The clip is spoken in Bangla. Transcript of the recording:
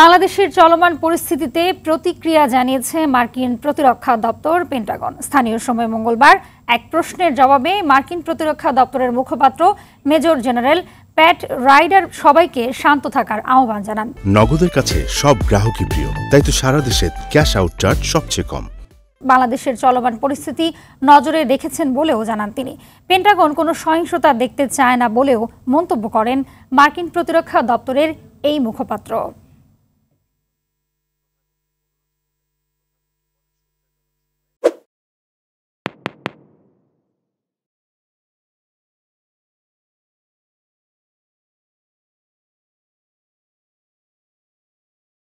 বাংলাদেশের চলমান পরিস্থিতিতে প্রতিক্রিয়া জানিয়েছে মার্কিন প্রতিরক্ষা দপ্তর পেন্টাগন স্থানীয় সময় মঙ্গলবার এক প্রশ্নের জবাবে মার্কিন প্রতিরক্ষা দপ্তরের মুখপাত্র মেজর জেনারেল প্যাট রাইডার সবাইকে শান্ত থাকার আহ্বান জানান নগদের কাছে সব গ্রাহকই প্রিয় তাই তো সারা দেশে ক্যাশ আউট চার্জ সবচেয়ে কম বাংলাদেশের চলমান পরিস্থিতি নজরে রেখেছেন বলেও জানান তিনি পেন্টাগন কোনো সহিংসতা দেখতে চায় না বলেও মন্তব্য করেন মার্কিন প্রতিরক্ষা দপ্তরের এই মুখপাত্র